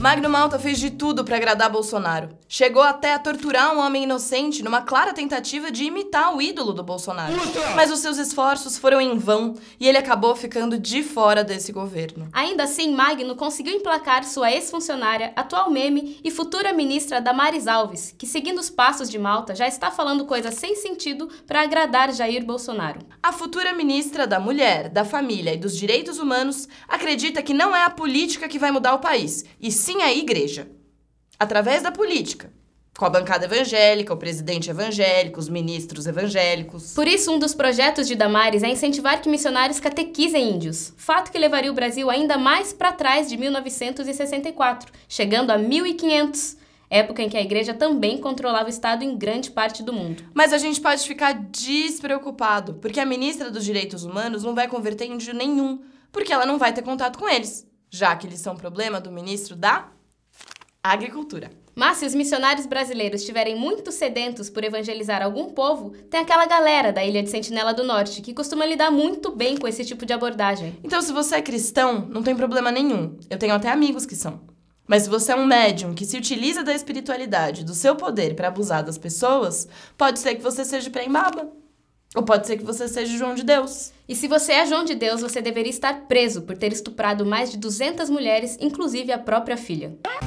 Magno Malta fez de tudo para agradar Bolsonaro. Chegou até a torturar um homem inocente numa clara tentativa de imitar o ídolo do Bolsonaro. Mas os seus esforços foram em vão e ele acabou ficando de fora desse governo. Ainda assim, Magno conseguiu emplacar sua ex-funcionária, atual meme e futura ministra Damares Alves, que seguindo os passos de Malta já está falando coisas sem sentido para agradar Jair Bolsonaro. A futura ministra da Mulher, da Família e dos Direitos Humanos acredita que não é a política que vai mudar o país, e sim a igreja. Através da política, com a bancada evangélica, o presidente evangélico, os ministros evangélicos. Por isso, um dos projetos de Damares é incentivar que missionários catequizem índios, fato que levaria o Brasil ainda mais para trás de 1964, chegando a 1500 época em que a igreja também controlava o Estado em grande parte do mundo. Mas a gente pode ficar despreocupado, porque a ministra dos Direitos Humanos não vai converter índio nenhum, porque ela não vai ter contato com eles, já que eles são problema do ministro da Agricultura. Mas se os missionários brasileiros estiverem muito sedentos por evangelizar algum povo, tem aquela galera da Ilha de Sentinela do Norte que costuma lidar muito bem com esse tipo de abordagem. Então, se você é cristão, não tem problema nenhum. Eu tenho até amigos que são. Mas se você é um médium que se utiliza da espiritualidade, do seu poder para abusar das pessoas, pode ser que você seja prembaba Ou pode ser que você seja João de Deus. E se você é João de Deus, você deveria estar preso por ter estuprado mais de 200 mulheres, inclusive a própria filha.